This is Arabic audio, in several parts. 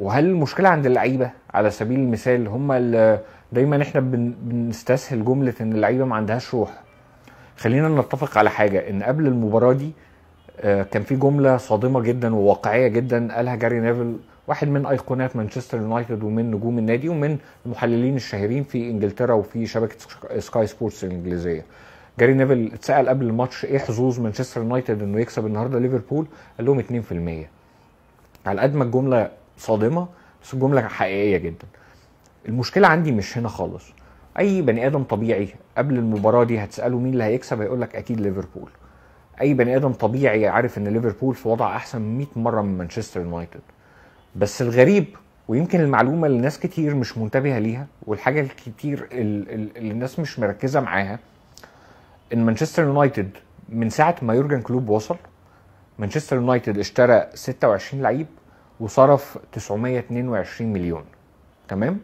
وهل المشكله عند اللعيبه على سبيل المثال هم دايما احنا بنستسهل جمله ان اللعيبه ما عندهاش روح خلينا نتفق على حاجه ان قبل المباراه دي آه، كان في جمله صادمه جدا وواقعيه جدا قالها جاري نيفل واحد من ايقونات مانشستر يونايتد ومن نجوم النادي ومن المحللين الشهيرين في انجلترا وفي شبكه سكاي سبورتس الانجليزيه جاري نيفل اتسال قبل الماتش ايه حظوظ مانشستر يونايتد انه يكسب النهارده ليفربول قال لهم 2% على قد ما الجمله صادمه بس الجمله حقيقيه جدا المشكله عندي مش هنا خالص اي بني ادم طبيعي قبل المباراه دي هتساله مين اللي هيكسب هيقول لك اكيد ليفربول اي بني ادم طبيعي عارف ان ليفربول في وضع احسن 100 مره من مانشستر يونايتد بس الغريب ويمكن المعلومه اللي ناس كتير مش منتبهه ليها والحاجه الكتير اللي الناس مش مركزه معاها ان مانشستر يونايتد من ساعه ما يورجن كلوب وصل مانشستر يونايتد اشترى 26 لعيب وصرف 922 مليون تمام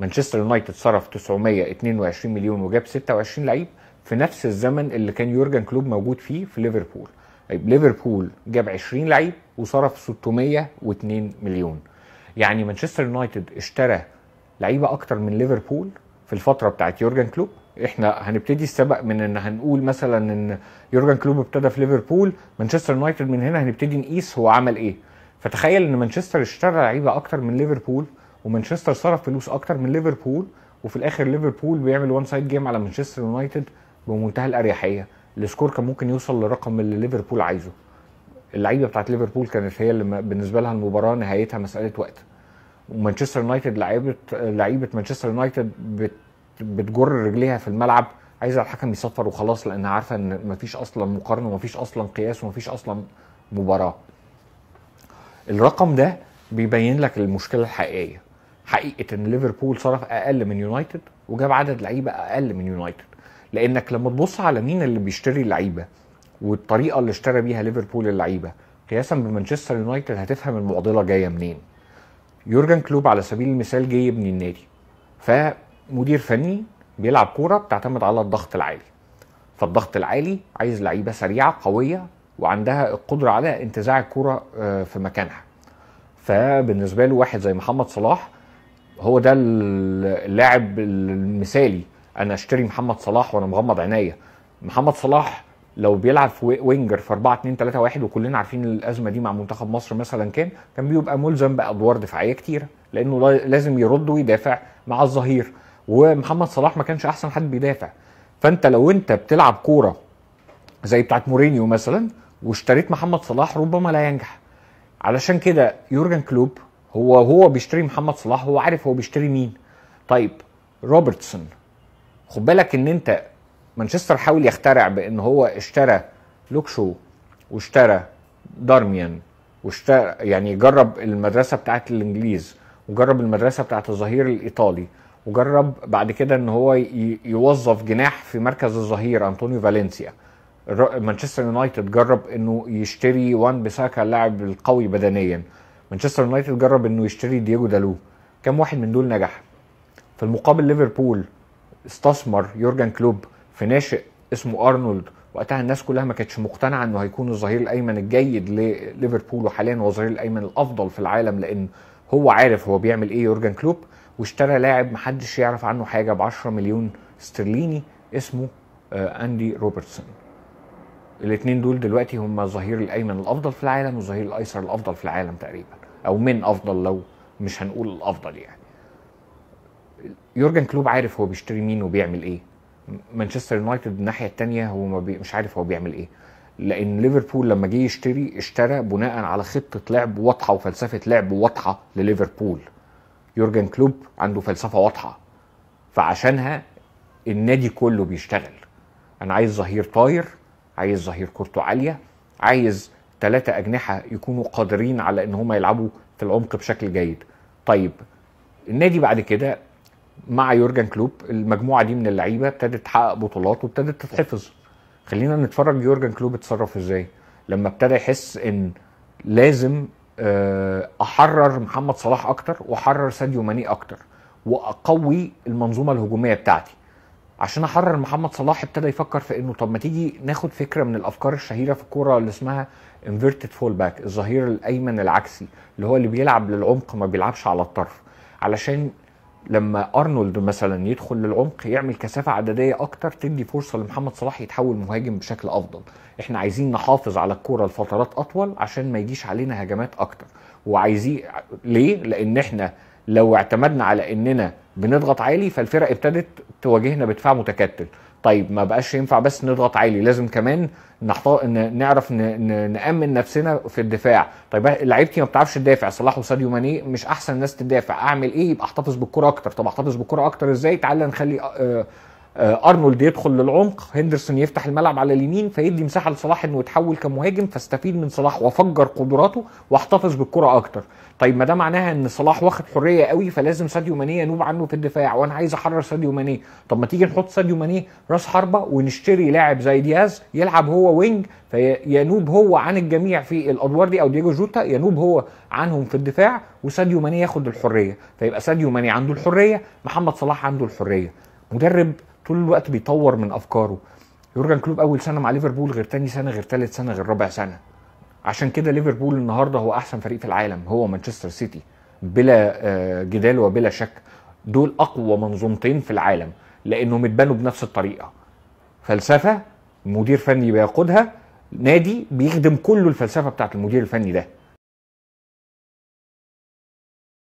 مانشستر يونايتد صرف 922 مليون وجاب 26 لعيب في نفس الزمن اللي كان يورجن كلوب موجود فيه في ليفربول طيب ليفربول جاب 20 لعيب وصرف 602 مليون يعني مانشستر يونايتد اشترى لعيبه اكتر من ليفربول في الفتره بتاعت يورجن كلوب احنا هنبتدي السبق من ان هنقول مثلا ان يورجن كلوب ابتدى في ليفربول مانشستر يونايتد من هنا هنبتدي نقيس هو عمل ايه فتخيل ان مانشستر اشترى لعيبه اكتر من ليفربول ومانشستر صرف فلوس اكتر من ليفربول وفي الاخر ليفربول بيعمل وان سايد جيم على مانشستر يونايتد بمنتهى الاريحيه السكور كان ممكن يوصل للرقم اللي ليفربول عايزه اللعيبه بتاعت ليفربول كانت هي اللي بالنسبه لها المباراه نهايتها مساله وقت ومانشستر يونايتد لعيبه لعيبه مانشستر يونايتد بتجر رجليها في الملعب عايزه الحكم يصفر وخلاص لانها عارفه ان مفيش اصلا مقارنه ومفيش اصلا قياس ومفيش اصلا مباراه. الرقم ده بيبين لك المشكله الحقيقيه. حقيقه ان ليفربول صرف اقل من يونايتد وجاب عدد لعيبه اقل من يونايتد. لانك لما تبص على مين اللي بيشتري اللعيبه والطريقه اللي اشترى بيها ليفربول اللعيبه قياسا بمانشستر يونايتد هتفهم المعضله جايه منين. يورجن كلوب على سبيل المثال جاي يبني النادي. ف مدير فني بيلعب كوره بتعتمد على الضغط العالي فالضغط العالي عايز لعيبه سريعه قويه وعندها القدره على انتزاع الكوره آه، في مكانها فبالنسبه له واحد زي محمد صلاح هو ده اللاعب المثالي انا اشتري محمد صلاح وانا مغمض عينيا محمد صلاح لو بيلعب في وينجر في 4 2 3 1 وكلنا عارفين الازمه دي مع منتخب مصر مثلا كان كان بيبقى ملزم بادوار دفاعيه كتيره لانه لازم يرد ويدافع مع الظهير ومحمد صلاح ما كانش احسن حد بيدافع فانت لو انت بتلعب كوره زي بتاعت مورينيو مثلا واشتريت محمد صلاح ربما لا ينجح علشان كده يورجن كلوب هو هو بيشتري محمد صلاح هو عارف هو بيشتري مين طيب روبرتسون خد بالك ان انت مانشستر حاول يخترع بان هو اشترى لوكشو واشترى دارميان واشترى يعني جرب المدرسه بتاعت الانجليز وجرب المدرسه بتاعت الظهير الايطالي وجرب بعد كده ان هو يوظف جناح في مركز الظهير انطونيو فالنسيا مانشستر يونايتد جرب انه يشتري وان بيساكا اللاعب القوي بدنيا مانشستر يونايتد جرب انه يشتري دييجو دالو كم واحد من دول نجح في المقابل ليفربول استثمر يورجن كلوب في ناشئ اسمه ارنولد وقتها الناس كلها ما كانتش مقتنعه انه هيكون الظهير الايمن الجيد لليفربول وحاليا هو الظهير الايمن الافضل في العالم لان هو عارف هو بيعمل ايه يورجن كلوب واشترى لاعب محدش يعرف عنه حاجه ب 10 مليون استرليني اسمه آه، اندي روبرتسون الاثنين دول دلوقتي هم الظهير الايمن الافضل في العالم والظهير الايسر الافضل في العالم تقريبا او من افضل لو مش هنقول الافضل يعني يورجن كلوب عارف هو بيشتري مين وبيعمل ايه مانشستر يونايتد الناحيه الثانيه هو ما بي مش عارف هو بيعمل ايه لان ليفربول لما جه يشتري اشترى بناء على خطه لعب واضحه وفلسفه لعب واضحه لليفربول يورجن كلوب عنده فلسفه واضحه فعشانها النادي كله بيشتغل انا عايز ظهير طاير عايز ظهير كورته عاليه عايز ثلاثة أجنحة يكونوا قادرين على إن هم يلعبوا في العمق بشكل جيد. طيب النادي بعد كده مع يورجن كلوب المجموعة دي من اللعيبة ابتدت تحقق بطولات وابتدت تتحفظ. خلينا نتفرج يورجن كلوب اتصرف ازاي لما ابتدى يحس ان لازم آه، احرر محمد صلاح اكتر واحرر ساديو ماني اكتر واقوي المنظومه الهجوميه بتاعتي عشان احرر محمد صلاح ابتدى يفكر في انه طب ما تيجي ناخد فكره من الافكار الشهيره في الكوره اللي اسمها انفيرتد فول باك الظهير الايمن العكسي اللي هو اللي بيلعب للعمق ما بيلعبش على الطرف علشان لما ارنولد مثلا يدخل للعمق يعمل كثافه عدديه اكتر تدي فرصه لمحمد صلاح يتحول مهاجم بشكل افضل احنا عايزين نحافظ على الكوره لفترات اطول عشان ما يجيش علينا هجمات اكتر وعايزين ليه لان احنا لو اعتمدنا على اننا بنضغط عالي فالفرق ابتدت تواجهنا بدفاع متكتل طيب ما بقاش ينفع بس نضغط عالي لازم كمان نحط... نعرف ن... نامن نفسنا في الدفاع طيب لعيبتي ما بتعرفش تدافع صلاح وساديو ماني مش احسن ناس تدافع اعمل ايه يبقى احتفظ بالكره اكتر طب احتفظ بالكره اكتر ازاي تعالى نخلي آه آه، ارنولد يدخل للعمق هندرسون يفتح الملعب على اليمين فيدي مساحه لصلاح انه يتحول كمهاجم فاستفيد من صلاح وافجر قدراته واحتفظ بالكره اكتر طيب ما ده معناها ان صلاح واخد حريه قوي فلازم ساديو ماني ينوب عنه في الدفاع وانا عايز احرر ساديو ماني طب ما تيجي نحط ساديو ماني راس حربه ونشتري لاعب زي دياز يلعب هو وينج فينوب هو عن الجميع في الادوار دي او دييجو جوتا ينوب هو عنهم في الدفاع وساديو ماني ياخد الحريه فيبقى ساديو ماني عنده الحريه محمد صلاح عنده الحريه مدرب طول الوقت بيطور من افكاره يورجن كلوب اول سنه مع ليفربول غير تاني سنه غير تالت سنه غير رابع سنه عشان كده ليفربول النهارده هو احسن فريق في العالم هو مانشستر سيتي بلا آه، جدال وبلا شك دول اقوى منظومتين في العالم لانهم اتبنوا بنفس الطريقه فلسفه مدير فني بيقودها نادي بيخدم كله الفلسفه بتاعت المدير الفني ده